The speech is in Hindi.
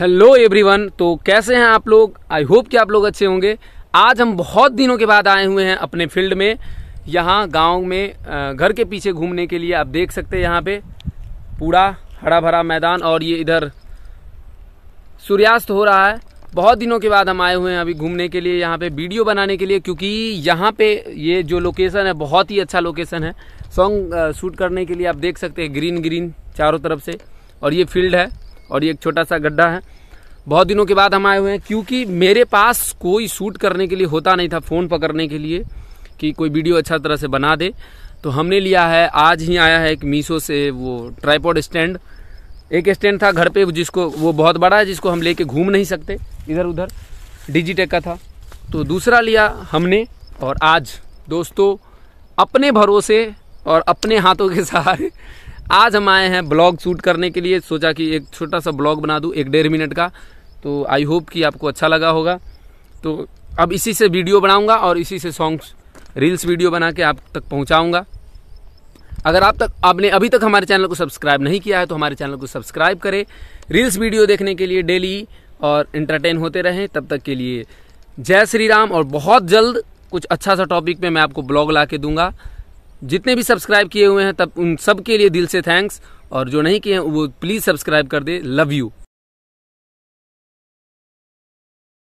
हेलो एवरीवन तो कैसे हैं आप लोग आई होप कि आप लोग अच्छे होंगे आज हम बहुत दिनों के बाद आए हुए हैं अपने फील्ड में यहाँ गांव में घर के पीछे घूमने के लिए आप देख सकते हैं यहाँ पे पूरा हरा भरा मैदान और ये इधर सूर्यास्त हो रहा है बहुत दिनों के बाद हम आए हुए हैं अभी घूमने के लिए यहाँ पे वीडियो बनाने के लिए क्योंकि यहाँ पे ये जो लोकेशन है बहुत ही अच्छा लोकेशन है सॉन्ग शूट करने के लिए आप देख सकते हैं ग्रीन ग्रीन चारों तरफ से और ये फील्ड है और ये एक छोटा सा गड्ढा है बहुत दिनों के बाद हम आए हुए हैं क्योंकि मेरे पास कोई शूट करने के लिए होता नहीं था फ़ोन पकड़ने के लिए कि कोई वीडियो अच्छा तरह से बना दे तो हमने लिया है आज ही आया है एक मीशो से वो ट्राईपोड स्टैंड एक स्टैंड था घर पे जिसको वो बहुत बड़ा है जिसको हम लेके घूम नहीं सकते इधर उधर डिजीटेक का था तो दूसरा लिया हमने और आज दोस्तों अपने भरोसे और अपने हाथों के सहारे आज हम आए हैं ब्लॉग शूट करने के लिए सोचा कि एक छोटा सा ब्लॉग बना दूँ एक डेढ़ मिनट का तो आई होप कि आपको अच्छा लगा होगा तो अब इसी से वीडियो बनाऊँगा और इसी से सॉन्ग्स रील्स वीडियो बना के आप तक पहुँचाऊँगा अगर आप तक आपने अभी तक हमारे चैनल को सब्सक्राइब नहीं किया है तो हमारे चैनल को सब्सक्राइब करें रील्स वीडियो देखने के लिए डेली और इंटरटेन होते रहें तब तक के लिए जय श्री राम और बहुत जल्द कुछ अच्छा सा टॉपिक पे मैं आपको ब्लॉग ला के दूंगा जितने भी सब्सक्राइब किए हुए हैं तब उन सब के लिए दिल से थैंक्स और जो नहीं किए हैं वो प्लीज़ सब्सक्राइब कर दे लव यू